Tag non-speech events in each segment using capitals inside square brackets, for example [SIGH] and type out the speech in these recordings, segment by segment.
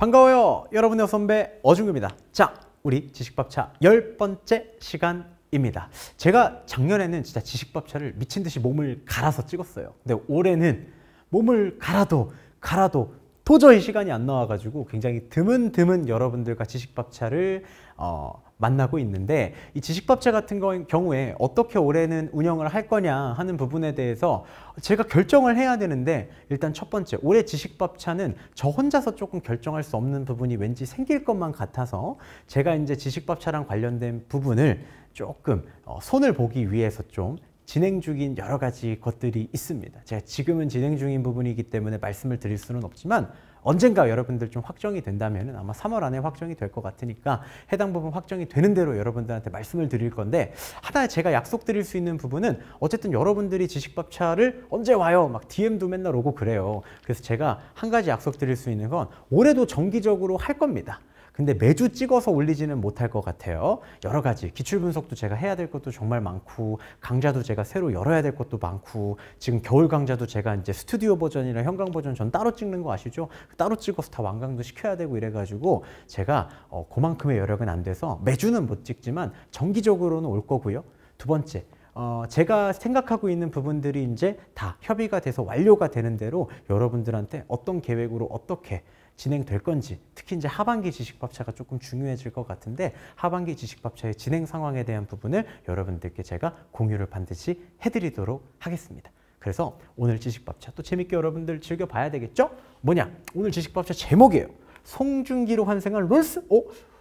반가워요. 여러분의 선배 어중구입니다. 자, 우리 지식밥차 열번째 시간입니다. 제가 작년에는 진짜 지식밥차를 미친 듯이 몸을 갈아서 찍었어요. 근데 올해는 몸을 갈아도 갈아도 도저히 시간이 안 나와가지고 굉장히 드문드문 여러분들과 지식밥차를 어, 만나고 있는데 이지식법체 같은 경우에 어떻게 올해는 운영을 할 거냐 하는 부분에 대해서 제가 결정을 해야 되는데 일단 첫 번째 올해 지식법차는저 혼자서 조금 결정할 수 없는 부분이 왠지 생길 것만 같아서 제가 이제 지식법차랑 관련된 부분을 조금 어, 손을 보기 위해서 좀 진행 중인 여러 가지 것들이 있습니다. 제가 지금은 진행 중인 부분이기 때문에 말씀을 드릴 수는 없지만 언젠가 여러분들 좀 확정이 된다면 아마 3월 안에 확정이 될 것 같으니까 해당 부분 확정이 되는 대로 여러분들한테 말씀을 드릴 건데 하나 제가 약속드릴 수 있는 부분은 어쨌든 여러분들이 지식밥차를 언제 와요? 막 DM도 맨날 오고 그래요. 그래서 제가 한 가지 약속드릴 수 있는 건 올해도 정기적으로 할 겁니다. 근데 매주 찍어서 올리지는 못할 것 같아요. 여러 가지 기출 분석도 제가 해야 될 것도 정말 많고 강좌도 제가 새로 열어야 될 것도 많고 지금 겨울 강좌도 제가 이제 스튜디오 버전이나 형광 버전 전 따로 찍는 거 아시죠? 따로 찍어서 다 완강도 시켜야 되고 이래가지고 제가 어, 그만큼의 여력은 안 돼서 매주는 못 찍지만 정기적으로는 올 거고요. 두 번째 어, 제가 생각하고 있는 부분들이 이제 다 협의가 돼서 완료가 되는 대로 여러분들한테 어떤 계획으로 어떻게 진행될 건지 특히 이제 하반기 지식밥차가 조금 중요해질 것 같은데 하반기 지식밥차의 진행 상황에 대한 부분을 여러분들께 제가 공유를 반드시 해드리도록 하겠습니다. 그래서 오늘 지식밥차 또 재밌게 여러분들 즐겨봐야 되겠죠? 뭐냐? 오늘 지식밥차 제목이에요. 송중기로 환생한 롤스? 어?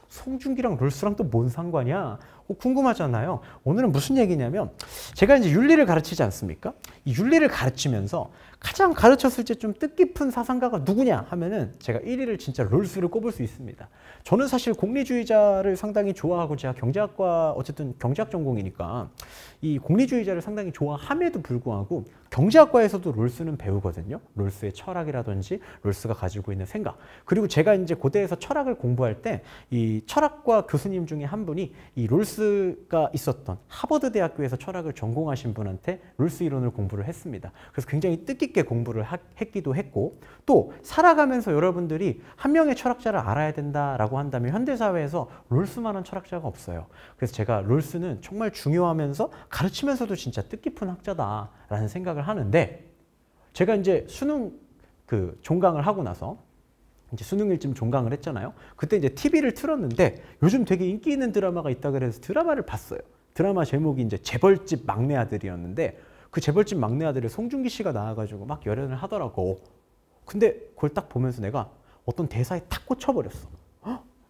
송중기랑 롤스랑 또 뭔 상관이야? 궁금하잖아요. 오늘은 무슨 얘기냐면 제가 이제 윤리를 가르치지 않습니까? 이 윤리를 가르치면서 가장 가르쳤을 때 좀 뜻깊은 사상가가 누구냐 하면은 제가 1위를 진짜 롤스를 꼽을 수 있습니다. 저는 사실 공리주의자를 상당히 좋아하고 제가 경제학과 어쨌든 경제학 전공이니까 이 공리주의자를 상당히 좋아함에도 불구하고 경제학과에서도 롤스는 배우거든요. 롤스의 철학이라든지 롤스가 가지고 있는 생각. 그리고 제가 이제 고대에서 철학을 공부할 때 이 철학과 교수님 중에 한 분이 이 롤스 룰스가 있었던 하버드 대학교에서 철학을 전공하신 분한테 룰스 이론을 공부를 했습니다. 그래서 굉장히 뜻깊게 공부를 하, 했기도 했고 또 살아가면서 여러분들이 한 명의 철학자를 알아야 된다라고 한다면 현대사회에서 룰스만한 철학자가 없어요. 그래서 제가 룰스는 정말 중요하면서 가르치면서도 진짜 뜻깊은 학자다라는 생각을 하는데 제가 이제 수능 그 종강을 하고 나서 이제 수능일쯤 종강을 했잖아요. 그때 이제 TV를 틀었는데 요즘 되게 인기 있는 드라마가 있다 그래서 드라마를 봤어요. 드라마 제목이 이제 재벌집 막내 아들이었는데 그 재벌집 막내 아들을 송중기 씨가 나와가지고 막 열연을 하더라고. 근데 그걸 딱 보면서 내가 어떤 대사에 탁 꽂혀버렸어.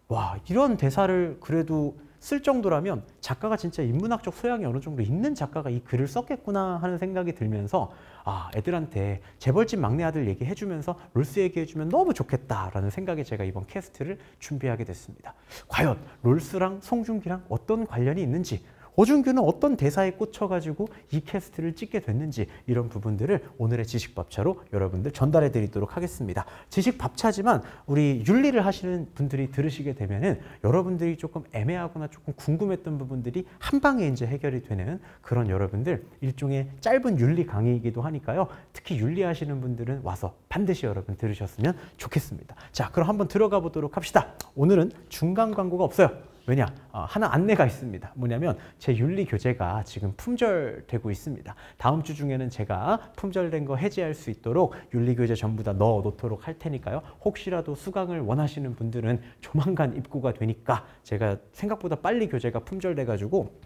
와 이런 대사를 그래도 쓸 정도라면 작가가 진짜 인문학적 소양이 어느 정도 있는 작가가 이 글을 썼겠구나 하는 생각이 들면서 아 애들한테 재벌집 막내 아들 얘기해주면서 롤스 얘기해주면 너무 좋겠다라는 생각에 제가 이번 캐스트를 준비하게 됐습니다. 과연 롤스랑 송중기랑 어떤 관련이 있는지 오준규는 어떤 대사에 꽂혀가지고 이 캐스트를 찍게 됐는지 이런 부분들을 오늘의 지식밥차로 여러분들 전달해 드리도록 하겠습니다. 지식밥차지만 우리 윤리를 하시는 분들이 들으시게 되면은 여러분들이 조금 애매하거나 조금 궁금했던 부분들이 한 방에 이제 해결이 되는 그런 여러분들 일종의 짧은 윤리 강의이기도 하니까요. 특히 윤리하시는 분들은 와서 반드시 여러분 들으셨으면 좋겠습니다. 자, 그럼 한번 들어가 보도록 합시다. 오늘은 중간 광고가 없어요. 왜냐? 어, 하나 안내가 있습니다. 뭐냐면 제 윤리 교재가 지금 품절되고 있습니다. 다음 주 중에는 제가 품절된 거 해제할 수 있도록 윤리 교재 전부 다 넣어 놓도록 할 테니까요. 혹시라도 수강을 원하시는 분들은 조만간 입고가 되니까 제가 생각보다 빨리 교재가 품절돼 가지고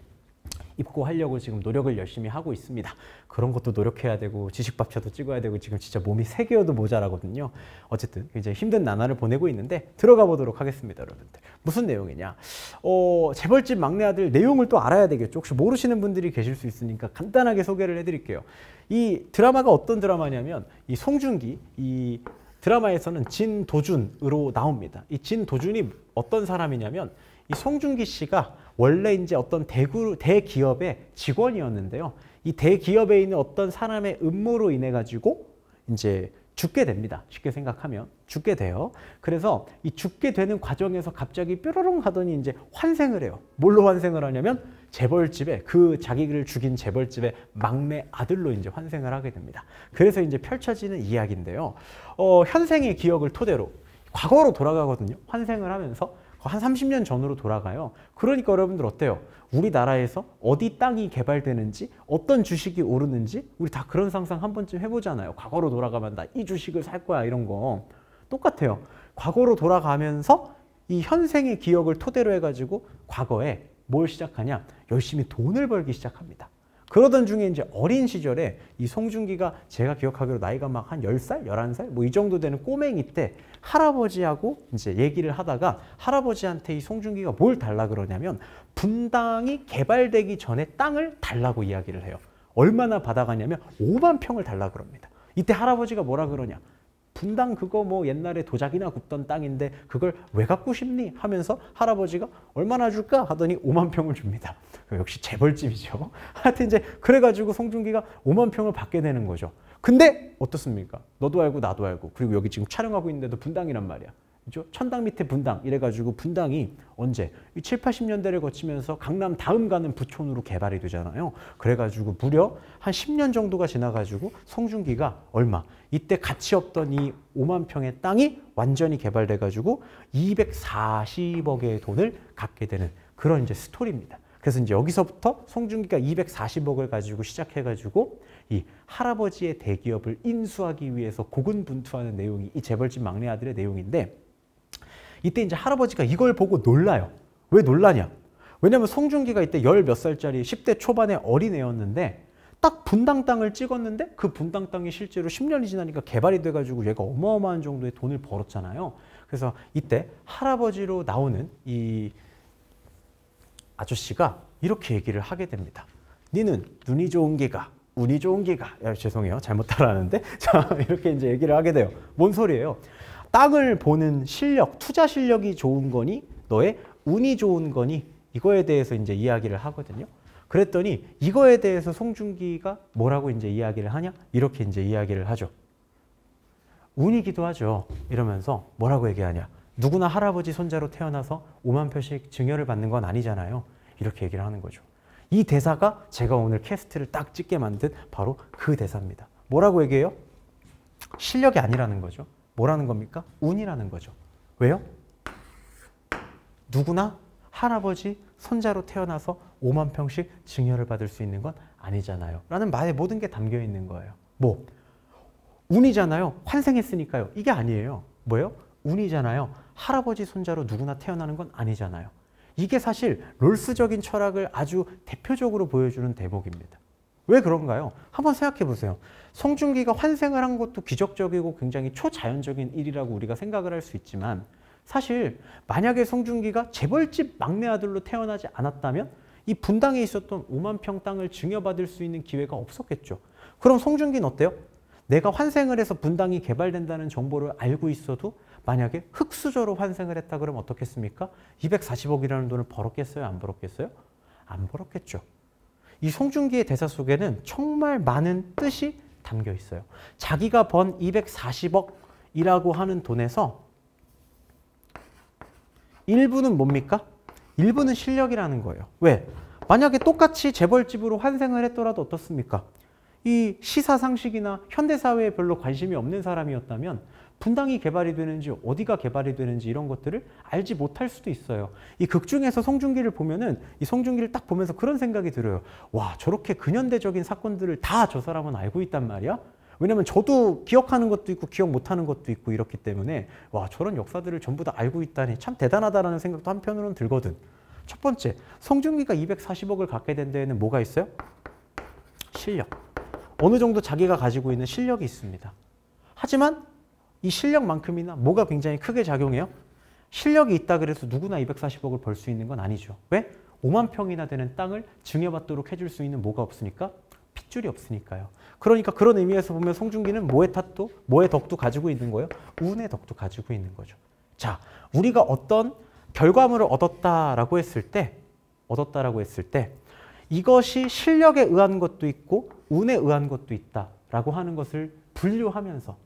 입고 하려고 지금 노력을 열심히 하고 있습니다. 그런 것도 노력해야 되고 지식밥차도 찍어야 되고 지금 진짜 몸이 세 개여도 모자라거든요. 어쨌든 굉장히 힘든 나날을 보내고 있는데 들어가 보도록 하겠습니다, 여러분들. 무슨 내용이냐? 어, 재벌집 막내 아들 내용을 또 알아야 되겠죠. 혹시 모르시는 분들이 계실 수 있으니까 간단하게 소개를 해드릴게요. 이 드라마가 어떤 드라마냐면 이 송중기 이 드라마에서는 진도준으로 나옵니다. 이 진도준이 어떤 사람이냐면 이 송중기 씨가 원래 이제 어떤 대구 대기업의 직원이었는데요. 이 대기업에 있는 어떤 사람의 음모로 인해 가지고 이제 죽게 됩니다. 쉽게 생각하면 죽게 돼요. 그래서 이 죽게 되는 과정에서 갑자기 뾰로롱 하더니 이제 환생을 해요. 뭘로 환생을 하냐면 재벌집에 그 자기를 죽인 재벌집의 막내 아들로 이제 환생을 하게 됩니다. 그래서 이제 펼쳐지는 이야기인데요. 어, 현생의 기억을 토대로 과거로 돌아가거든요. 환생을 하면서 한 30년 전으로 돌아가요. 그러니까 여러분들 어때요? 우리나라에서 어디 땅이 개발되는지 어떤 주식이 오르는지 우리 다 그런 상상 한 번쯤 해보잖아요. 과거로 돌아가면 나 이 주식을 살 거야 이런 거 똑같아요. 과거로 돌아가면서 이 현생의 기억을 토대로 해가지고 과거에 뭘 시작하냐? 열심히 돈을 벌기 시작합니다. 그러던 중에 이제 어린 시절에 이 송중기가 제가 기억하기로 나이가 막 한1 0살1 1살뭐 이 정도 되는 꼬맹이 때 할아버지하고 이제 얘기를 하다가 할아버지한테 이 송중기가 뭘 달라 그러냐면 분당이 개발되기 전에 땅을 달라고 이야기를 해요. 얼마나 받아가냐면 5만 평을 달라 그럽니다. 이때 할아버지가 뭐라 그러냐. 분당 그거 뭐 옛날에 도자기나 굽던 땅인데 그걸 왜 갖고 싶니? 하면서 할아버지가 얼마나 줄까? 하더니 5만 평을 줍니다. 역시 재벌집이죠. [LAUGHS] 하여튼 이제 그래가지고 송중기가 5만 평을 받게 되는 거죠. 근데 어떻습니까? 너도 알고 나도 알고 그리고 여기 지금 촬영하고 있는데도 분당이란 말이야. 그죠? 천당 밑에 분당 이래가지고 분당이 언제 이 7, 80년대를 거치면서 강남 다음 가는 부촌으로 개발이 되잖아요. 그래가지고 무려 한 10년 정도가 지나가지고 성준기가 얼마 이때 가치 없던 이 5만 평의 땅이 완전히 개발돼가지고 240억의 돈을 갖게 되는 그런 이제 스토리입니다. 그래서 이제 여기서부터 송중기가 240억을 가지고 시작해가지고 이 할아버지의 대기업을 인수하기 위해서 고군분투하는 내용이 이 재벌집 막내 아들의 내용인데 이때 이제 할아버지가 이걸 보고 놀라요. 왜 놀라냐? 왜냐면 송중기가 이때 열 몇 살짜리 10대 초반의 어린애였는데 딱 분당 땅을 찍었는데 그 분당 땅이 실제로 10년이 지나니까 개발이 돼가지고 얘가 어마어마한 정도의 돈을 벌었잖아요. 그래서 이때 할아버지로 나오는 이 아저씨가 이렇게 얘기를 하게 됩니다. 니는 눈이 좋은 개가 운이 좋은 개가 야, 죄송해요 잘못 따라하는데 [LAUGHS] 자 이렇게 이제 얘기를 하게 돼요. 뭔 소리예요? 땅을 보는 실력, 투자 실력이 좋은 거니 너의 운이 좋은 거니 이거에 대해서 이제 이야기를 하거든요. 그랬더니 이거에 대해서 송중기가 뭐라고 이제 이야기를 하냐? 이렇게 이제 이야기를 하죠. 운이기도 하죠. 이러면서 뭐라고 얘기하냐? 누구나 할아버지 손자로 태어나서 5만 표씩 증여를 받는 건 아니잖아요. 이렇게 얘기를 하는 거죠. 이 대사가 제가 오늘 캐스트를 딱 찍게 만든 바로 그 대사입니다. 뭐라고 얘기해요? 실력이 아니라는 거죠. 뭐라는 겁니까? 운이라는 거죠. 왜요? 누구나 할아버지 손자로 태어나서 5만 평씩 증여를 받을 수 있는 건 아니잖아요. 라는 말에 모든 게 담겨 있는 거예요. 뭐? 운이잖아요. 환생했으니까요. 이게 아니에요. 뭐예요? 운이잖아요. 할아버지 손자로 누구나 태어나는 건 아니잖아요. 이게 사실 롤스적인 철학을 아주 대표적으로 보여주는 대목입니다. 왜 그런가요? 한번 생각해 보세요. 송중기가 환생을 한 것도 기적적이고 굉장히 초자연적인 일이라고 우리가 생각을 할 수 있지만 사실 만약에 송중기가 재벌집 막내 아들로 태어나지 않았다면 이 분당에 있었던 5만 평 땅을 증여받을 수 있는 기회가 없었겠죠. 그럼 송중기는 어때요? 내가 환생을 해서 분당이 개발된다는 정보를 알고 있어도 만약에 흑수저로 환생을 했다 그러면 어떻겠습니까? 240억이라는 돈을 벌었겠어요? 안 벌었겠어요? 안 벌었겠죠. 이 송중기의 대사 속에는 정말 많은 뜻이 담겨 있어요. 자기가 번 240억이라고 하는 돈에서 일부는 뭡니까? 일부는 실력이라는 거예요. 왜? 만약에 똑같이 재벌집으로 환생을 했더라도 어떻습니까? 이 시사상식이나 현대사회에 별로 관심이 없는 사람이었다면 분당이 개발이 되는지 어디가 개발이 되는지 이런 것들을 알지 못할 수도 있어요. 이 극 중에서 송중기를 보면은 이 송중기를 딱 보면서 그런 생각이 들어요. 와 저렇게 근현대적인 사건들을 다 저 사람은 알고 있단 말이야. 왜냐면 저도 기억하는 것도 있고 기억 못하는 것도 있고 이렇기 때문에 와 저런 역사들을 전부 다 알고 있다니 참 대단하다라는 생각도 한편으로는 들거든. 첫 번째, 송중기가 240억을 갖게 된 데에는 뭐가 있어요? 실력. 어느 정도 자기가 가지고 있는 실력이 있습니다. 하지만 이 실력만큼이나 뭐가 굉장히 크게 작용해요? 실력이 있다 그래서 누구나 240억을 벌 수 있는 건 아니죠. 왜? 5만 평이나 되는 땅을 증여받도록 해줄 수 있는 뭐가 없으니까? 핏줄이 없으니까요. 그러니까 그런 의미에서 보면 송중기는 뭐의 탓도, 뭐의 덕도 가지고 있는 거예요? 운의 덕도 가지고 있는 거죠. 자, 우리가 어떤 결과물을 얻었다라고 했을 때, 얻었다라고 했을 때, 이것이 실력에 의한 것도 있고, 운에 의한 것도 있다라고 하는 것을 분류하면서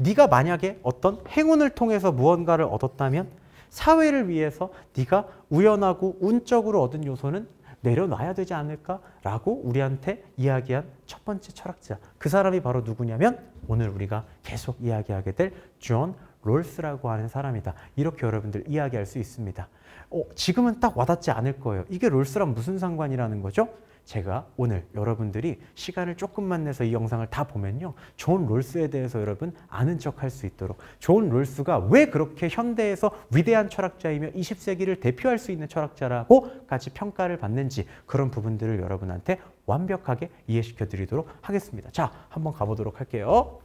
네가 만약에 어떤 행운을 통해서 무언가를 얻었다면 사회를 위해서 네가 우연하고 운적으로 얻은 요소는 내려놔야 되지 않을까라고 우리한테 이야기한 첫 번째 철학자. 그 사람이 바로 누구냐면 오늘 우리가 계속 이야기하게 될 존 롤스라고 하는 사람이다. 이렇게 여러분들 이야기할 수 있습니다. 어, 지금은 딱 와닿지 않을 거예요. 이게 롤스랑 무슨 상관이라는 거죠? 제가 오늘 여러분들이 시간을 조금만 내서 이 영상을 다 보면요. 존 롤스에 대해서 여러분 아는 척할수 있도록 존 롤스가 왜 그렇게 현대에서 위대한 철학자이며 20세기를 대표할 수 있는 철학자라고 같이 평가를 받는지 그런 부분들을 여러분한테 완벽하게 이해시켜 드리도록 하겠습니다. 자, 한번 가보도록 할게요.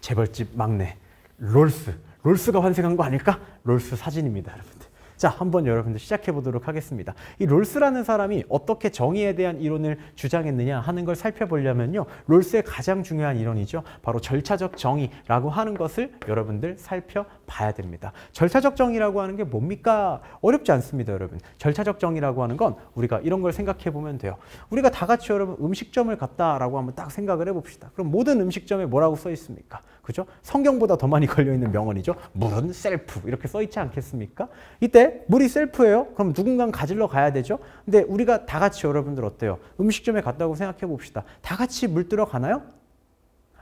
재벌집 막내 롤스. 롤스가 환생한 거 아닐까? 롤스 사진입니다, 여러분. 자, 한번 여러분들 시작해 보도록 하겠습니다. 이 롤스라는 사람이 어떻게 정의에 대한 이론을 주장했느냐 하는 걸 살펴보려면요. 롤스의 가장 중요한 이론이죠. 바로 절차적 정의라고 하는 것을 여러분들 살펴 봐야 됩니다. 절차적 정의라고 하는 게 뭡니까? 어렵지 않습니다, 여러분. 절차적 정의라고 하는 건 우리가 이런 걸 생각해 보면 돼요. 우리가 다 같이 여러분 음식점을 갔다라고 한번 딱 생각을 해 봅시다. 그럼 모든 음식점에 뭐라고 써 있습니까? 그죠? 성경보다 더 많이 걸려 있는 명언이죠. 물은 셀프 이렇게 써 있지 않겠습니까? 이때 물이 셀프예요. 그럼 누군가 가질러 가야 되죠. 근데 우리가 다 같이 여러분들 어때요? 음식점에 갔다고 생각해 봅시다. 다 같이 물 들어가나요?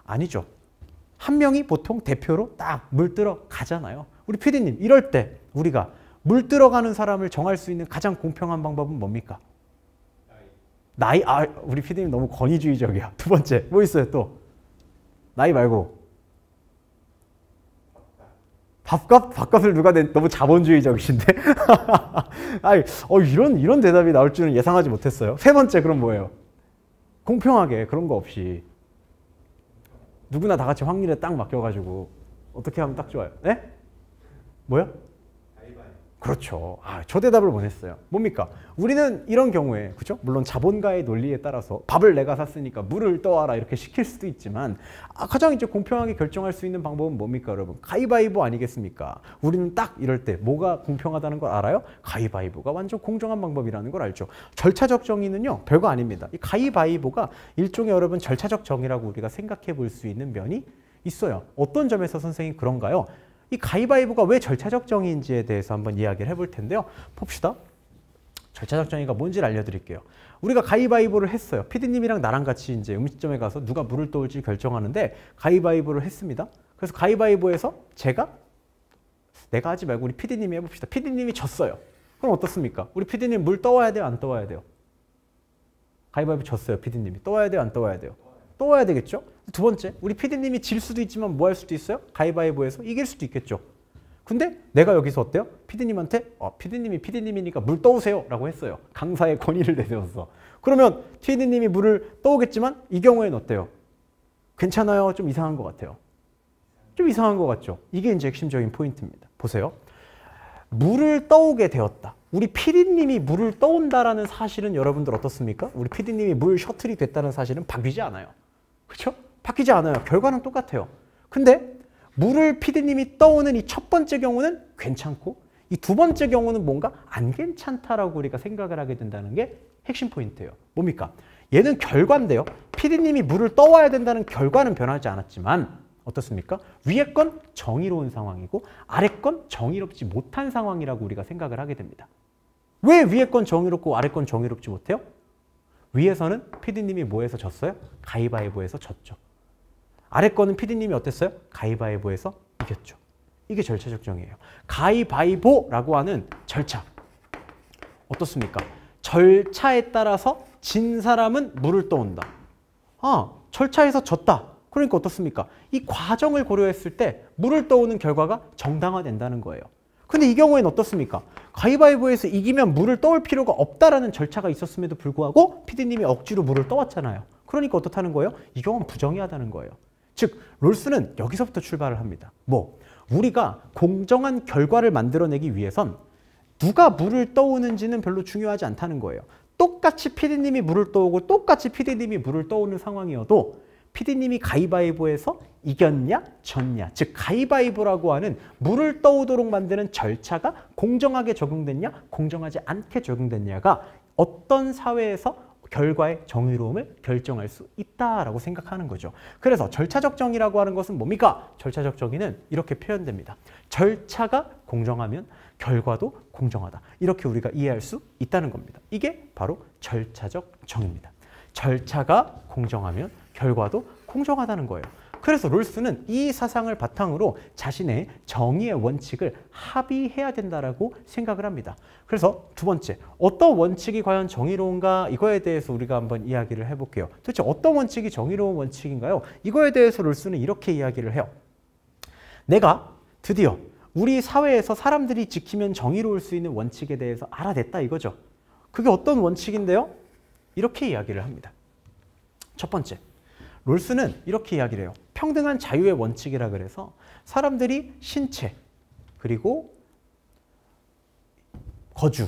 아니죠. 한 명이 보통 대표로 딱 물들어 가잖아요. 우리 피디님 이럴 때 우리가 물들어 가는 사람을 정할 수 있는 가장 공평한 방법은 뭡니까? 나이, 아, 우리 피디님 너무 권위주의적이야. 두 번째, 뭐 있어요 또? 나이 말고. 밥값, 밥값을 누가 내, 너무 자본주의적이신데? [LAUGHS] 아니, 어, 이런, 이런 대답이 나올 줄은 예상하지 못했어요. 세 번째, 그럼 뭐예요? 공평하게, 그런 거 없이. 누구나 다 같이 확률에 딱 맡겨가지고 어떻게 하면 딱 좋아요? 네? 뭐요? 그렇죠. 아, 저 대답을 원했어요. 뭡니까? 우리는 이런 경우에, 그죠? 물론 자본가의 논리에 따라서 밥을 내가 샀으니까 물을 떠와라 이렇게 시킬 수도 있지만 아, 가장 이제 공평하게 결정할 수 있는 방법은 뭡니까, 여러분? 가위바위보 아니겠습니까? 우리는 딱 이럴 때 뭐가 공평하다는 걸 알아요? 가위바위보가 완전 공정한 방법이라는 걸 알죠. 절차적 정의는요, 별거 아닙니다. 이 가위바위보가 일종의 여러분 절차적 정의라고 우리가 생각해 볼 수 있는 면이 있어요. 어떤 점에서 선생님 그런가요? 이 가위바위보가 왜 절차적 정의인지에 대해서 한번 이야기를 해볼 텐데요. 봅시다. 절차적 정의가 뭔지를 알려드릴게요. 우리가 가위바위보를 했어요. 피디님이랑 나랑 같이 이제 음식점에 가서 누가 물을 떠올지 결정하는데 가위바위보를 했습니다. 그래서 가위바위보에서 제가 내가 하지 말고 우리 피디님이 해봅시다. 피디님이 졌어요. 그럼 어떻습니까? 우리 피디님 물 떠와야 돼요? 안 떠와야 돼요? 가위바위보 졌어요. 피디님이 떠와야 돼요? 안 떠와야 돼요? 또 와야 되겠죠? 두 번째, 우리 피디님이 질 수도 있지만 뭐 할 수도 있어요? 가위바위보에서 이길 수도 있겠죠. 근데 내가 여기서 어때요? 피디님한테 어, 피디님이 피디님이니까 물 떠오세요 라고 했어요. 강사의 권위를 내세웠어. 그러면 피디님이 물을 떠오겠지만 이 경우에는 어때요? 괜찮아요. 좀 이상한 것 같아요. 좀 이상한 것 같죠? 이게 이제 핵심적인 포인트입니다. 보세요. 물을 떠오게 되었다. 우리 피디님이 물을 떠온다라는 사실은 여러분들 어떻습니까? 우리 피디님이 물 셔틀이 됐다는 사실은 바뀌지 않아요. 그렇죠? 바뀌지 않아요. 결과는 똑같아요. 근데 물을 피디님이 떠오는 이 첫 번째 경우는 괜찮고 이 두 번째 경우는 뭔가 안 괜찮다라고 우리가 생각을 하게 된다는 게 핵심 포인트예요. 뭡니까? 얘는 결과인데요. 피디님이 물을 떠와야 된다는 결과는 변하지 않았지만 어떻습니까? 위에 건 정의로운 상황이고 아래 건 정의롭지 못한 상황이라고 우리가 생각을 하게 됩니다. 왜 위에 건 정의롭고 아래 건 정의롭지 못해요? 위에서는 피디님이 뭐에서 졌어요? 가위바위보에서 졌죠. 아래 거는 피디님이 어땠어요? 가위바위보에서 이겼죠. 이게 절차적 정의예요. 가위바위보라고 하는 절차. 어떻습니까? 절차에 따라서 진 사람은 물을 떠온다. 아, 절차에서 졌다. 그러니까 어떻습니까? 이 과정을 고려했을 때 물을 떠오는 결과가 정당화된다는 거예요. 근데 이 경우에는 어떻습니까? 가위바위보에서 이기면 물을 떠올 필요가 없다라는 절차가 있었음에도 불구하고 피디님이 억지로 물을 떠왔잖아요. 그러니까 어떻다는 거예요? 이 경우는 부정의하다는 거예요. 즉 롤스는 여기서부터 출발을 합니다. 뭐 우리가 공정한 결과를 만들어내기 위해선 누가 물을 떠오는지는 별로 중요하지 않다는 거예요. 똑같이 피디님이 물을 떠오고 똑같이 피디님이 물을 떠오는 상황이어도 PD님이 가위바위보에서 이겼냐 졌냐 즉 가위바위보라고 하는 물을 떠오도록 만드는 절차가 공정하게 적용됐냐 공정하지 않게 적용됐냐가 어떤 사회에서 결과의 정의로움을 결정할 수 있다라고 생각하는 거죠. 그래서 절차적 정의라고 하는 것은 뭡니까? 절차적 정의는 이렇게 표현됩니다. 절차가 공정하면 결과도 공정하다. 이렇게 우리가 이해할 수 있다는 겁니다. 이게 바로 절차적 정의입니다. 절차가 공정하면 결과도 공정하다는 거예요. 그래서 롤스는 이 사상을 바탕으로 자신의 정의의 원칙을 합의해야 된다라고 생각을 합니다. 그래서 두 번째, 어떤 원칙이 과연 정의로운가 이거에 대해서 우리가 한번 이야기를 해볼게요. 도대체 어떤 원칙이 정의로운 원칙인가요? 이거에 대해서 롤스는 이렇게 이야기를 해요. 내가 드디어 우리 사회에서 사람들이 지키면 정의로울 수 있는 원칙에 대해서 알아냈다 이거죠. 그게 어떤 원칙인데요? 이렇게 이야기를 합니다. 첫 번째, 롤스는 이렇게 이야기를 해요. 평등한 자유의 원칙이라 그래서 사람들이 신체 그리고 거주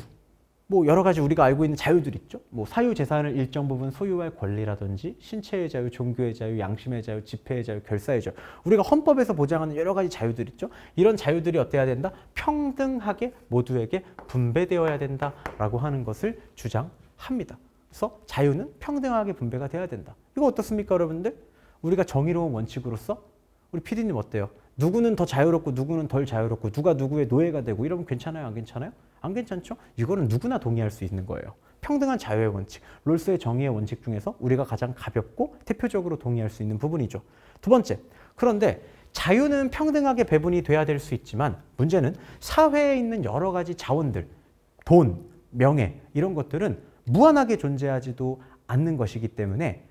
뭐 여러 가지 우리가 알고 있는 자유들 있죠. 뭐 사유 재산을 일정 부분 소유할 권리라든지 신체의 자유, 종교의 자유, 양심의 자유, 집회의 자유, 결사의 자유. 우리가 헌법에서 보장하는 여러 가지 자유들 있죠. 이런 자유들이 어때야 된다? 평등하게 모두에게 분배되어야 된다라고 하는 것을 주장합니다. 그래서 자유는 평등하게 분배가 돼야 된다. 이거 어떻습니까, 여러분들? 우리가 정의로운 원칙으로서 우리 피디님 어때요? 누구는 더 자유롭고 누구는 덜 자유롭고 누가 누구의 노예가 되고 이러면 괜찮아요, 안 괜찮아요? 안 괜찮죠? 이거는 누구나 동의할 수 있는 거예요. 평등한 자유의 원칙, 롤스의 정의의 원칙 중에서 우리가 가장 가볍고 대표적으로 동의할 수 있는 부분이죠. 두 번째, 그런데 자유는 평등하게 배분이 돼야 될 수 있지만 문제는 사회에 있는 여러 가지 자원들, 돈, 명예 이런 것들은 무한하게 존재하지도 않는 것이기 때문에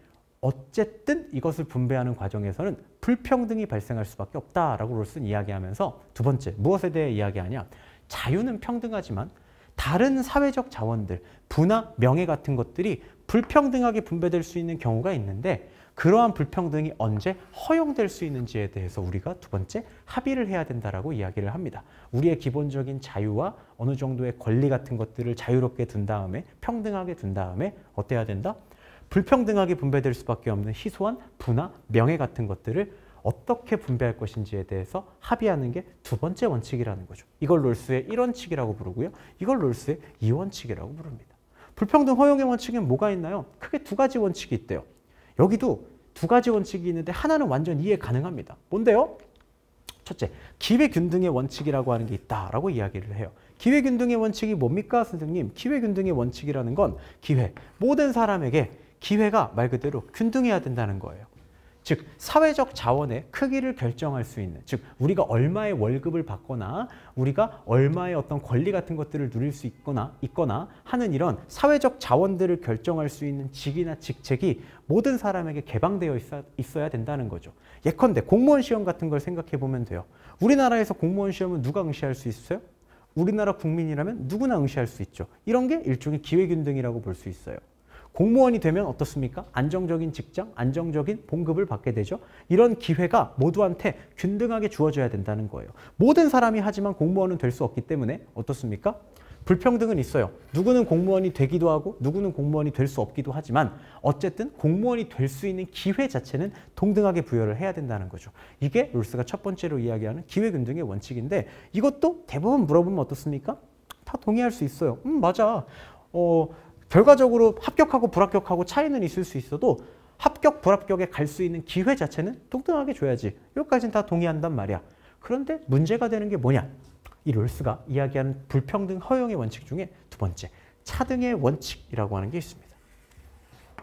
어쨌든 이것을 분배하는 과정에서는 불평등이 발생할 수밖에 없다라고 롤슨 이야기하면서 두 번째 무엇에 대해 이야기하냐 자유는 평등하지만 다른 사회적 자원들 분나 명예 같은 것들이 불평등하게 분배될 수 있는 경우가 있는데 그러한 불평등이 언제 허용될 수 있는지에 대해서 우리가 두 번째 합의를 해야 된다라고 이야기를 합니다. 우리의 기본적인 자유와 어느 정도의 권리 같은 것들을 자유롭게 둔 다음에 평등하게 둔 다음에 어때야 된다? 불평등하게 분배될 수밖에 없는 희소한 부나 명예 같은 것들을 어떻게 분배할 것인지에 대해서 합의하는 게 두 번째 원칙이라는 거죠. 이걸 롤스의 1원칙이라고 부르고요. 이걸 롤스의 2원칙이라고 부릅니다. 불평등 허용의 원칙은 뭐가 있나요? 크게 두 가지 원칙이 있대요. 여기도 두 가지 원칙이 있는데 하나는 완전 이해 가능합니다. 뭔데요? 첫째, 기회균등의 원칙이라고 하는 게 있다라고 이야기를 해요. 기회균등의 원칙이 뭡니까, 선생님? 기회균등의 원칙이라는 건 기회, 모든 사람에게 기회가 말 그대로 균등해야 된다는 거예요. 즉 사회적 자원의 크기를 결정할 수 있는 즉 우리가 얼마의 월급을 받거나 우리가 얼마의 어떤 권리 같은 것들을 누릴 수 있거나 있거나 하는 이런 사회적 자원들을 결정할 수 있는 직이나 직책이 모든 사람에게 개방되어 있어, 있어야 된다는 거죠. 예컨대 공무원 시험 같은 걸 생각해 보면 돼요. 우리나라에서 공무원 시험은 누가 응시할 수 있어요? 우리나라 국민이라면 누구나 응시할 수 있죠. 이런 게 일종의 기회균등이라고 볼 수 있어요. 공무원이 되면 어떻습니까? 안정적인 직장, 안정적인 봉급을 받게 되죠. 이런 기회가 모두한테 균등하게 주어져야 된다는 거예요. 모든 사람이 하지만 공무원은 될 수 없기 때문에 어떻습니까? 불평등은 있어요. 누구는 공무원이 되기도 하고 누구는 공무원이 될 수 없기도 하지만 어쨌든 공무원이 될 수 있는 기회 자체는 동등하게 부여를 해야 된다는 거죠. 이게 롤스가 첫 번째로 이야기하는 기회균등의 원칙인데 이것도 대부분 물어보면 어떻습니까? 다 동의할 수 있어요. 음 맞아. 어 결과적으로 합격하고 불합격하고 차이는 있을 수 있어도 합격, 불합격에 갈 수 있는 기회 자체는 동등하게 줘야지. 여기까지는 다 동의한단 말이야. 그런데 문제가 되는 게 뭐냐? 이 롤스가 이야기하는 불평등 허용의 원칙 중에 두 번째, 차등의 원칙이라고 하는 게 있습니다.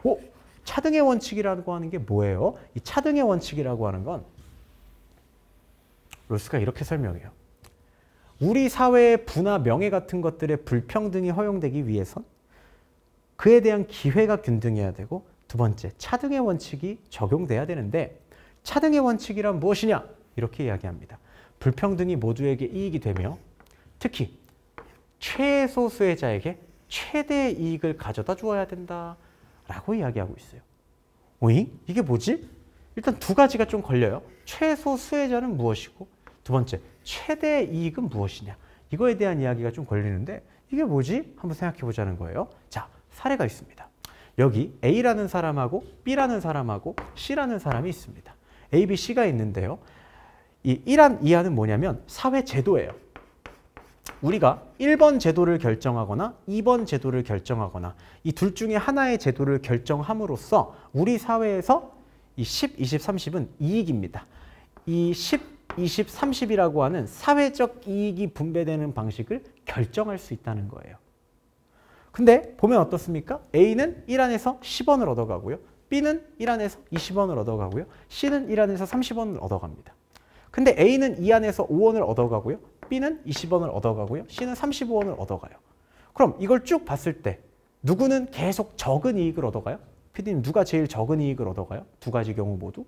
오, 어? 차등의 원칙이라고 하는 게 뭐예요? 이 차등의 원칙이라고 하는 건 롤스가 이렇게 설명해요. 우리 사회의 분화, 명예 같은 것들의 불평등이 허용되기 위해선 그에 대한 기회가 균등해야 되고 두 번째 차등의 원칙이 적용돼야 되는데 차등의 원칙이란 무엇이냐 이렇게 이야기합니다. 불평등이 모두에게 이익이 되며 특히 최소수혜 자에게 최대의 이익을 가져다 주어야 된다라고 이야기하고 있어요. 오잉? 이게 뭐지? 일단 두 가지가 좀 걸려요. 최소 수혜자는 무엇이고 두 번째 최대 이익은 무엇이냐 이거에 대한 이야기가 좀 걸리는데 이게 뭐지? 한번 생각해 보자는 거예요. 자 사례가 있습니다. 여기 A라는 사람하고 B라는 사람하고 C라는 사람이 있습니다. A, B, C가 있는데요. 이 1안, 2안은 뭐냐면 사회 제도예요. 우리가 1번 제도를 결정하거나 2번 제도를 결정하거나 이 둘 중에 하나의 제도를 결정함으로써 우리 사회에서 이 10, 20, 30은 이익입니다. 이 10, 20, 30이라고 하는 사회적 이익이 분배되는 방식을 결정할 수 있다는 거예요. 근데 보면 어떻습니까? A는 1안에서 10원을 얻어가고요. B는 1안에서 20원을 얻어가고요. C는 1안에서 30원을 얻어갑니다. 근데 A는 2안에서 5원을 얻어가고요. B는 20원을 얻어가고요. C는 35원을 얻어가요. 그럼 이걸 쭉 봤을 때 누구는 계속 적은 이익을 얻어가요? p d 님 누가 제일 적은 이익을 얻어가요? 두 가지 경우 모두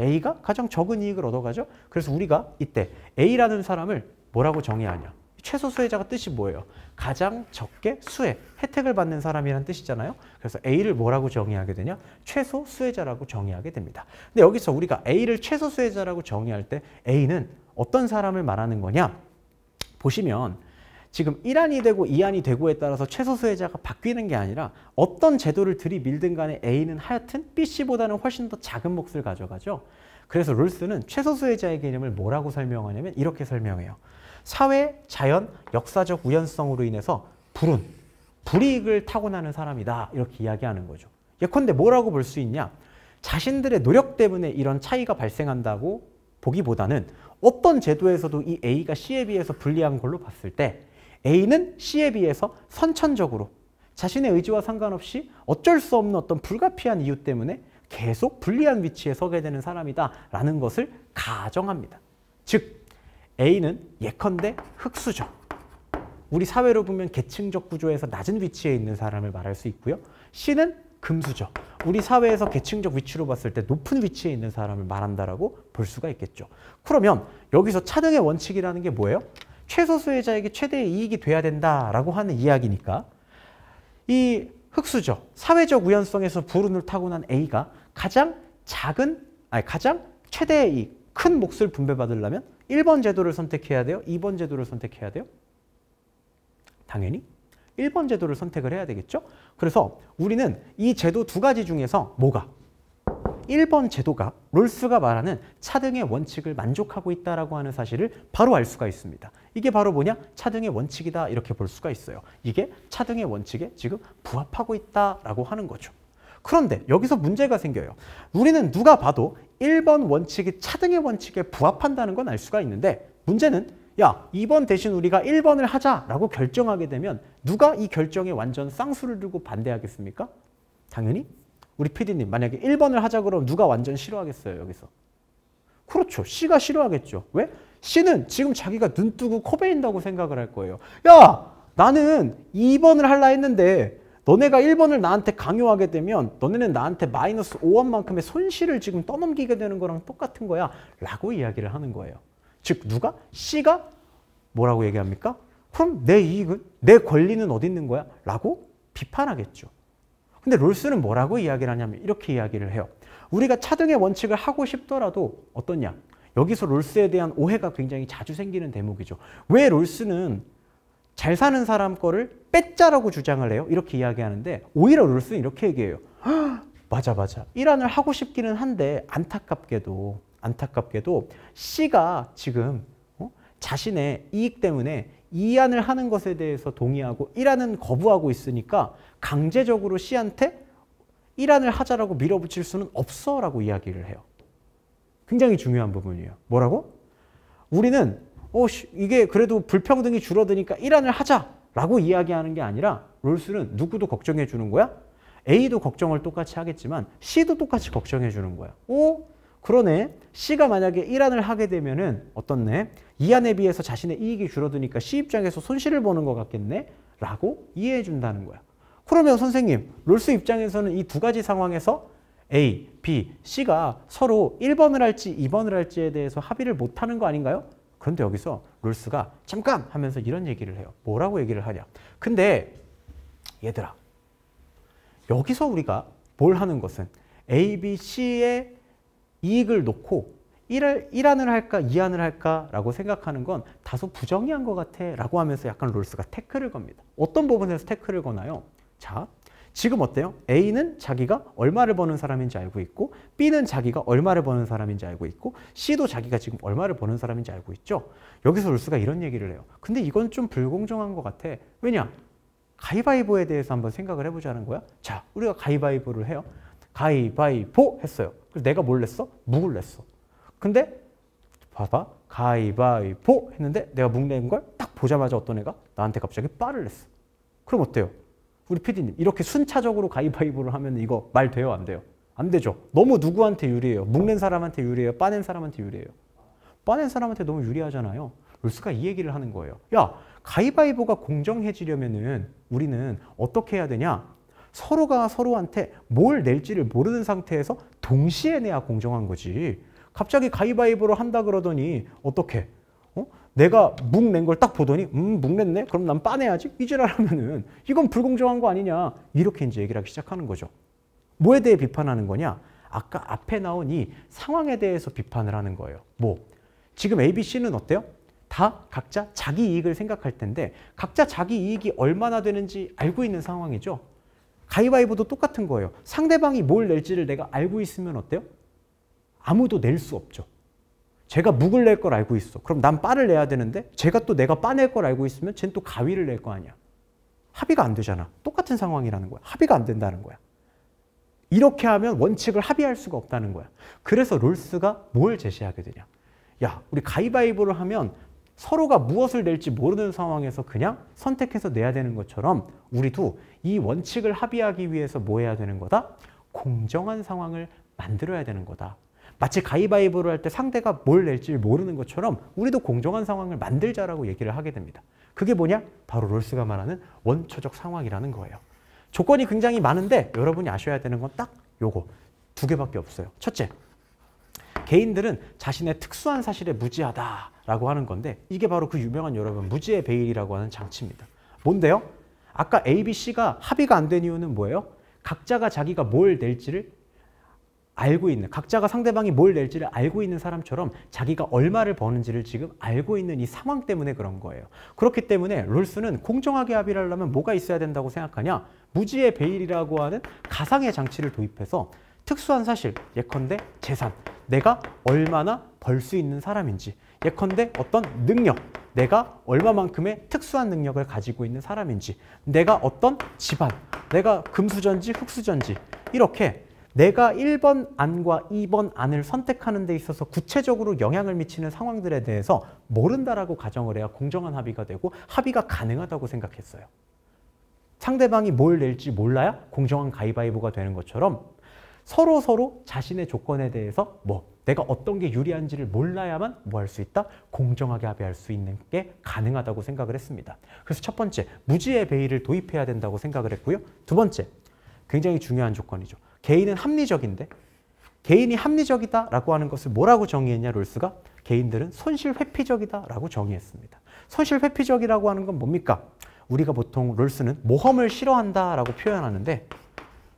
A가 가장 적은 이익을 얻어가죠. 그래서 우리가 이때 A라는 사람을 뭐라고 정의하냐? 최소 수혜자가 뜻이 뭐예요? 가장 적게 수혜, 혜택을 받는 사람이라는 뜻이잖아요. 그래서 A를 뭐라고 정의하게 되냐? 최소 수혜자라고 정의하게 됩니다. 근데 여기서 우리가 A를 최소 수혜자라고 정의할 때 A는 어떤 사람을 말하는 거냐? 보시면 지금 1안이 되고 2안이 되고에 따라서 최소 수혜자가 바뀌는 게 아니라 어떤 제도를 들이밀든 간에 A는 하여튼 BC보다는 훨씬 더 작은 몫을 가져가죠. 그래서 롤스는 최소 수혜자의 개념을 뭐라고 설명하냐면 이렇게 설명해요. 사회, 자연, 역사적 우연성으로 인해서 불운, 불이익을 타고나는 사람이다 이렇게 이야기하는 거죠. 예컨대 뭐라고 볼 수 있냐? 자신들의 노력 때문에 이런 차이가 발생한다고 보기보다는 어떤 제도에서도 이 A가 C에 비해서 불리한 걸로 봤을 때 A는 C에 비해서 선천적으로 자신의 의지와 상관없이 어쩔 수 없는 어떤 불가피한 이유 때문에 계속 불리한 위치에 서게 되는 사람이다 라는 것을 가정합니다. 즉 A는 예컨대 흑수저. 우리 사회로 보면 계층적 구조에서 낮은 위치에 있는 사람을 말할 수 있고요. C는 금수저. 우리 사회에서 계층적 위치로 봤을 때 높은 위치에 있는 사람을 말한다라고 볼 수가 있겠죠. 그러면 여기서 차등의 원칙이라는 게 뭐예요? 최소수혜자에게 최대의 이익이 돼야 된다라고 하는 이야기니까 이 흑수저, 사회적 우연성에서 불운을 타고난 A가 가장 작은, 아니 가장 최대의 이익, 큰 몫을 분배받으려면 1번 제도를 선택해야 돼요? 2번 제도를 선택해야 돼요? 당연히 1번 제도를 선택을 해야 되겠죠? 그래서 우리는 이 제도 두 가지 중에서 뭐가? 1번 제도가 롤스가 말하는 차등의 원칙을 만족하고 있다라고 하는 사실을 바로 알 수가 있습니다. 이게 바로 뭐냐? 차등의 원칙이다 이렇게 볼 수가 있어요. 이게 차등의 원칙에 지금 부합하고 있다라고 하는 거죠. 그런데 여기서 문제가 생겨요. 우리는 누가 봐도 1번 원칙이 차등의 원칙에 부합한다는 건 알 수가 있는데 문제는 야 2번 대신 우리가 1번을 하자라고 결정하게 되면 누가 이 결정에 완전 쌍수를 들고 반대하겠습니까? 당연히 우리 PD님 만약에 1번을 하자 그러면 누가 완전 싫어하겠어요 여기서 그렇죠 C가 싫어하겠죠 왜? C는 지금 자기가 눈 뜨고 코 베인다고 생각을 할 거예요 야 나는 2번을 할라 했는데 너네가 1번을 나한테 강요하게 되면 너네는 나한테 마이너스 5원만큼의 손실을 지금 떠넘기게 되는 거랑 똑같은 거야 라고 이야기를 하는 거예요. 즉 누가? C가 뭐라고 얘기합니까? 그럼 내 이익은? 내 권리는 어디 있는 거야? 라고 비판하겠죠. 근데 롤스는 뭐라고 이야기를 하냐면 이렇게 이야기를 해요. 우리가 차등의 원칙을 하고 싶더라도 어떠냐? 여기서 롤스에 대한 오해가 굉장히 자주 생기는 대목이죠. 왜 롤스는 잘 사는 사람 거를 뺏자라고 주장을 해요. 이렇게 이야기하는데 오히려 롤스는 이렇게 얘기해요. [GASPS] 맞아 맞아. 일란을 하고 싶기는 한데 안타깝게도 안타깝게도 C가 지금 어? 자신의 이익 때문에 이안을 하는 것에 대해서 동의하고 일안은 거부하고 있으니까 강제적으로 C한테 일안을 하자라고 밀어붙일 수는 없어라고 이야기를 해요. 굉장히 중요한 부분이에요. 뭐라고? 우리는 어, 이게 그래도 불평등이 줄어드니까 일환을 하자라고 이야기하는 게 아니라 롤스는 누구도 걱정해 주는 거야? A도 걱정을 똑같이 하겠지만 C도 똑같이 걱정해 주는 거야. 오, 어? 그러네. C가 만약에 일안을 하게 되면은 어떻네? 이안에 비해서 자신의 이익이 줄어드니까 C 입장에서 손실을 보는 것 같겠네? 라고 이해해 준다는 거야. 그러면 선생님, 롤스 입장에서는 이 두 가지 상황에서 A, B, C가 서로 1번을 할지 2번을 할지에 대해서 합의를 못하는 거 아닌가요? 그런데 여기서 롤스가 잠깐 하면서 이런 얘기를 해요. 뭐라고 얘기를 하냐. 근데 얘들아 여기서 우리가 뭘 하는 것은 A, B, C의 이익을 놓고 1 1안을 할까 2안을 할까 라고 생각하는 건 다소 부정이한 것 같아 라고 하면서 약간 롤스가 태클을 겁니다. 어떤 부분에서 태클을 거나요? 자, 지금 어때요? A는 자기가 얼마를 버는 사람인지 알고 있고 B는 자기가 얼마를 버는 사람인지 알고 있고 C도 자기가 지금 얼마를 버는 사람인지 알고 있죠. 여기서 롤스가 이런 얘기를 해요. 근데 이건 좀 불공정한 것 같아. 왜냐? 가위바위보에 대해서 한번 생각을 해보자는 거야. 자, 우리가 가위바위보를 해요. 가위바위보 했어요. 그래서 내가 뭘 냈어? 묵을 냈어. 근데 봐봐. 가위바위보 했는데 내가 묵 낸 걸 딱 보자마자 어떤 애가 나한테 갑자기 빠를 냈어. 그럼 어때요? 우리 PD님 이렇게 순차적으로 가위바위보를 하면 이거 말 돼요 안 돼요? 안 되죠. 너무 누구한테 유리해요? 묶는 사람한테 유리해요? 빠낸 사람한테 유리해요? 빠낸 사람한테 너무 유리하잖아요. 롤스가 이 얘기를 하는 거예요. 야 가위바위보가 공정해지려면은 우리는 어떻게 해야 되냐? 서로가 서로한테 뭘 낼지를 모르는 상태에서 동시에 내야 공정한 거지. 갑자기 가위바위보를 한다 그러더니 어떻게 내가 묵 낸 걸 딱 보더니 음, 묵 냈네? 그럼 난 빠내야지? 이지랄하면은 이건 불공정한 거 아니냐? 이렇게 이제 얘기를 하기 시작하는 거죠. 뭐에 대해 비판하는 거냐? 아까 앞에 나온 이 상황에 대해서 비판을 하는 거예요. 뭐? 지금 ABC는 어때요? 다 각자 자기 이익을 생각할 텐데 각자 자기 이익이 얼마나 되는지 알고 있는 상황이죠. 가위바위보도 똑같은 거예요. 상대방이 뭘 낼지를 내가 알고 있으면 어때요? 아무도 낼 수 없죠. 제가 묵을 낼 걸 알고 있어. 그럼 난 빠를 내야 되는데 제가 또 내가 빠낼 걸 알고 있으면 쟤는 또 가위를 낼 거 아니야. 합의가 안 되잖아. 똑같은 상황이라는 거야. 합의가 안 된다는 거야. 이렇게 하면 원칙을 합의할 수가 없다는 거야. 그래서 롤스가 뭘 제시하게 되냐. 야, 우리 가위바위보를 하면 서로가 무엇을 낼지 모르는 상황에서 그냥 선택해서 내야 되는 것처럼 우리도 이 원칙을 합의하기 위해서 뭐 해야 되는 거다? 공정한 상황을 만들어야 되는 거다. 마치 가위바위보를 할 때 상대가 뭘 낼지 모르는 것처럼 우리도 공정한 상황을 만들자라고 얘기를 하게 됩니다. 그게 뭐냐? 바로 롤스가 말하는 원초적 상황이라는 거예요. 조건이 굉장히 많은데 여러분이 아셔야 되는 건 딱 요거 두 개밖에 없어요. 첫째, 개인들은 자신의 특수한 사실에 무지하다라고 하는 건데 이게 바로 그 유명한 여러분 무지의 베일이라고 하는 장치입니다. 뭔데요? 아까 A, B, C가 합의가 안 된 이유는 뭐예요? 각자가 자기가 뭘 낼지를 알고 있는 각자가 상대방이 뭘 낼지를 알고 있는 사람처럼 자기가 얼마를 버는지를 지금 알고 있는 이 상황 때문에 그런 거예요. 그렇기 때문에 롤스는 공정하게 합의를 하려면 뭐가 있어야 된다고 생각하냐? 무지의 베일이라고 하는 가상의 장치를 도입해서 특수한 사실, 예컨대 재산, 내가 얼마나 벌 수 있는 사람인지, 예컨대 어떤 능력, 내가 얼마만큼의 특수한 능력을 가지고 있는 사람인지, 내가 어떤 집안, 내가 금수전지, 흙수전지 이렇게 내가 1번 안과 2번 안을 선택하는 데 있어서 구체적으로 영향을 미치는 상황들에 대해서 모른다라고 가정을 해야 공정한 합의가 되고 합의가 가능하다고 생각했어요. 상대방이 뭘 낼지 몰라야 공정한 가위바위보가 되는 것처럼 서로 서로 자신의 조건에 대해서 뭐 내가 어떤 게 유리한지를 몰라야만 뭐 할 수 있다? 공정하게 합의할 수 있는 게 가능하다고 생각을 했습니다. 그래서 첫 번째, 무지의 베일을 도입해야 된다고 생각을 했고요. 두 번째, 굉장히 중요한 조건이죠. 개인은 합리적인데 개인이 합리적이다라고 하는 것을 뭐라고 정의했냐 롤스가 개인들은 손실 회피적이다라고 정의했습니다. 손실 회피적이라고 하는 건 뭡니까? 우리가 보통 롤스는 모험을 싫어한다라고 표현하는데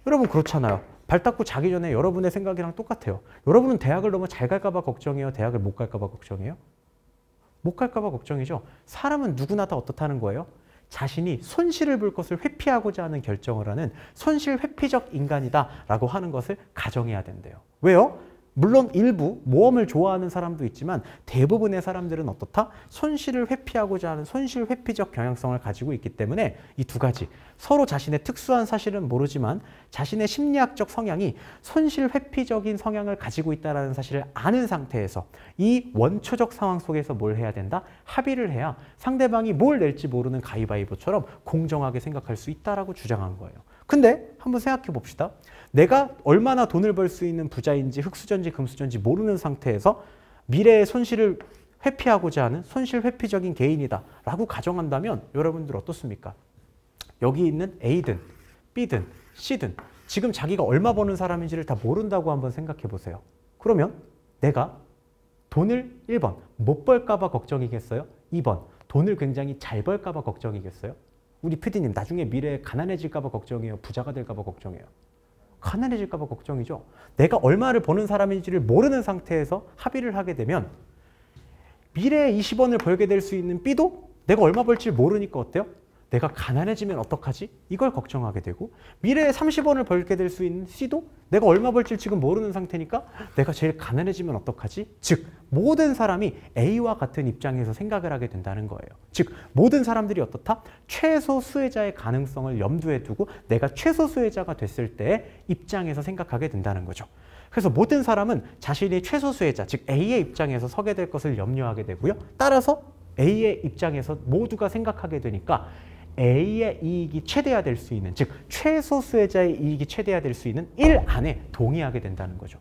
여러분 그렇잖아요. 발 닦고 자기 전에 여러분의 생각이랑 똑같아요. 여러분은 대학을 너무 잘 갈까 봐 걱정해요. 대학을 못 갈까 봐 걱정해요. 못 갈까 봐 걱정이죠. 사람은 누구나 다 어떻다는 거예요. 자신이 손실을 볼 것을 회피하고자 하는 결정을 하는 손실 회피적 인간이다라고 하는 것을 가정해야 된대요. 왜요? 물론 일부 모험을 좋아하는 사람도 있지만 대부분의 사람들은 어떻다? 손실을 회피하고자 하는 손실 회피적 경향성을 가지고 있기 때문에 이 두 가지 서로 자신의 특수한 사실은 모르지만 자신의 심리학적 성향이 손실 회피적인 성향을 가지고 있다는 사실을 아는 상태에서 이 원초적 상황 속에서 뭘 해야 된다? 합의를 해야 상대방이 뭘 낼지 모르는 가위바위보처럼 공정하게 생각할 수 있다라고 주장한 거예요. 근데 한번 생각해 봅시다. 내가 얼마나 돈을 벌 수 있는 부자인지 흙수저인지 금수저인지 모르는 상태에서 미래의 손실을 회피하고자 하는 손실 회피적인 개인이다 라고 가정한다면 여러분들 어떻습니까? 여기 있는 A든 B든 C든 지금 자기가 얼마 버는 사람인지를 다 모른다고 한번 생각해 보세요. 그러면 내가 돈을 1번 못 벌까 봐 걱정이겠어요? 2번 돈을 굉장히 잘 벌까 봐 걱정이겠어요? 우리 PD님 나중에 미래에 가난해질까 봐 걱정이에요? 부자가 될까 봐 걱정이에요? 가난해질까 봐 걱정이죠. 내가 얼마를 버는 사람인지를 모르는 상태에서 합의를 하게 되면 미래에 20원을 벌게 될 수 있는 B도 내가 얼마 벌지 모르니까 어때요? 내가 가난해지면 어떡하지? 이걸 걱정하게 되고 미래에 30원을 벌게 될 수 있는 시도 내가 얼마 벌지 지금 모르는 상태니까 내가 제일 가난해지면 어떡하지? 즉 모든 사람이 A와 같은 입장에서 생각을 하게 된다는 거예요. 즉 모든 사람들이 어떻다? 최소 수혜자의 가능성을 염두에 두고 내가 최소 수혜자가 됐을 때의 입장에서 생각하게 된다는 거죠. 그래서 모든 사람은 자신이 최소 수혜자, 즉 A의 입장에서 서게 될 것을 염려하게 되고요. 따라서 A의 입장에서 모두가 생각하게 되니까 A의 이익이 최대화될 수 있는 즉 최소수혜자의 이익이 최대화될 수 있는 1 안에 동의하게 된다는 거죠.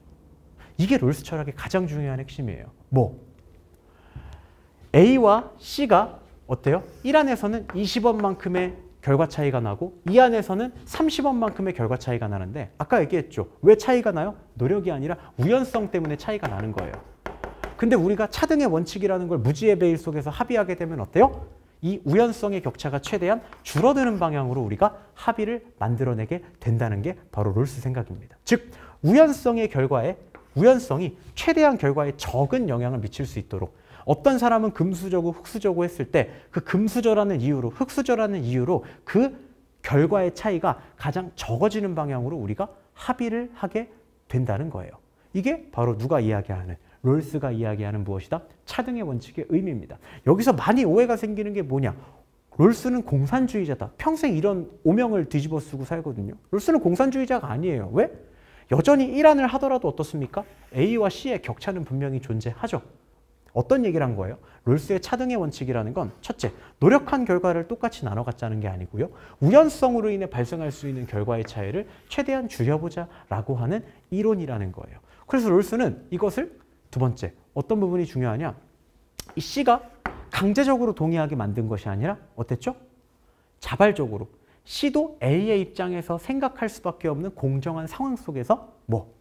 이게 롤스 철학의 가장 중요한 핵심이에요. 뭐? A와 C가 어때요? 1 안에서는 20원만큼의 결과 차이가 나고 이 안에서는 30원만큼의 결과 차이가 나는데 아까 얘기했죠. 왜 차이가 나요? 노력이 아니라 우연성 때문에 차이가 나는 거예요. 근데 우리가 차등의 원칙이라는 걸 무지의 베일 속에서 합의하게 되면 어때요? 이 우연성의 격차가 최대한 줄어드는 방향으로 우리가 합의를 만들어내게 된다는 게 바로 롤스 생각입니다. 즉, 우연성의 결과에 우연성이 최대한 결과에 적은 영향을 미칠 수 있도록 어떤 사람은 금수저고 흑수저고 했을 때 그 금수저라는 이유로 흑수저라는 이유로 그 결과의 차이가 가장 적어지는 방향으로 우리가 합의를 하게 된다는 거예요. 이게 바로 누가 이야기하는 롤스가 이야기하는 무엇이다? 차등의 원칙의 의미입니다. 여기서 많이 오해가 생기는 게 뭐냐? 롤스는 공산주의자다. 평생 이런 오명을 뒤집어 쓰고 살거든요. 롤스는 공산주의자가 아니에요. 왜? 여전히 일안을 하더라도 어떻습니까? A와 C의 격차는 분명히 존재하죠. 어떤 얘기를 한 거예요? 롤스의 차등의 원칙이라는 건 첫째, 노력한 결과를 똑같이 나눠 갖자는 게 아니고요. 우연성으로 인해 발생할 수 있는 결과의 차이를 최대한 줄여보자라고 하는 이론이라는 거예요. 그래서 롤스는 이것을 두 번째, 어떤 부분이 중요하냐? 이씨가 강제적으로 동의하게 만든 것이 아니라 어땠죠? 자발적으로 씨도 A의 입장에서 생각할 수밖에 없는 공정한 상황 속에서 뭐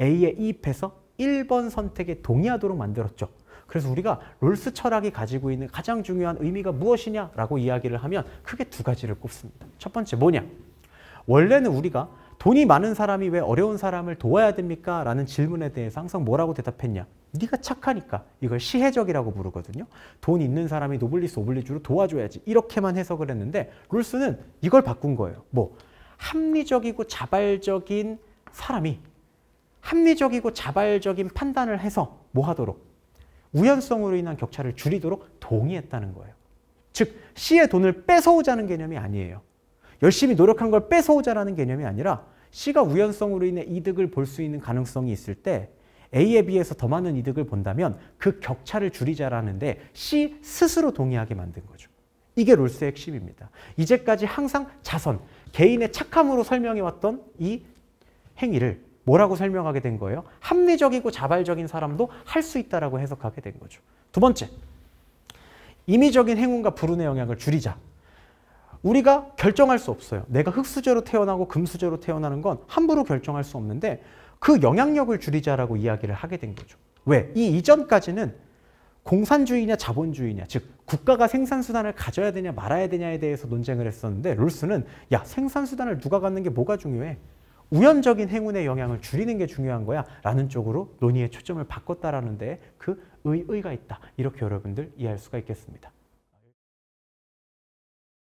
A에 이입해서 1번 선택에 동의하도록 만들었죠. 그래서 우리가 롤스 철학이 가지고 있는 가장 중요한 의미가 무엇이냐라고 이야기를 하면 크게 두 가지를 꼽습니다. 첫 번째 뭐냐? 원래는 우리가 돈이 많은 사람이 왜 어려운 사람을 도와야 됩니까? 라는 질문에 대해서 항상 뭐라고 대답했냐? 네가 착하니까 이걸 시혜적이라고 부르거든요. 돈 있는 사람이 노블리스 오블리주로 도와줘야지 이렇게만 해석을 했는데 룰스는 이걸 바꾼 거예요. 뭐 합리적이고 자발적인 사람이 합리적이고 자발적인 판단을 해서 뭐 하도록 우연성으로 인한 격차를 줄이도록 동의했다는 거예요. 즉시의 돈을 뺏어오자는 개념이 아니에요. 열심히 노력한 걸 뺏어오자라는 개념이 아니라 C가 우연성으로 인해 이득을 볼 수 있는 가능성이 있을 때 A에 비해서 더 많은 이득을 본다면 그 격차를 줄이자라는데 C 스스로 동의하게 만든 거죠. 이게 롤스의 핵심입니다. 이제까지 항상 자선, 개인의 착함으로 설명해왔던 이 행위를 뭐라고 설명하게 된 거예요? 합리적이고 자발적인 사람도 할 수 있다라고 해석하게 된 거죠. 두 번째, 임의적인 행운과 불운의 영향을 줄이자 우리가 결정할 수 없어요. 내가 흙수저로 태어나고 금수저로 태어나는 건 함부로 결정할 수 없는데 그 영향력을 줄이자라고 이야기를 하게 된 거죠. 왜? 이 이전까지는 공산주의냐 자본주의냐 즉 국가가 생산수단을 가져야 되냐 말아야 되냐에 대해서 논쟁을 했었는데 롤스는 야 생산수단을 누가 갖는 게 뭐가 중요해 우연적인 행운의 영향을 줄이는 게 중요한 거야 라는 쪽으로 논의의 초점을 바꿨다라는 데그 의의가 있다 이렇게 여러분들 이해할 수가 있겠습니다.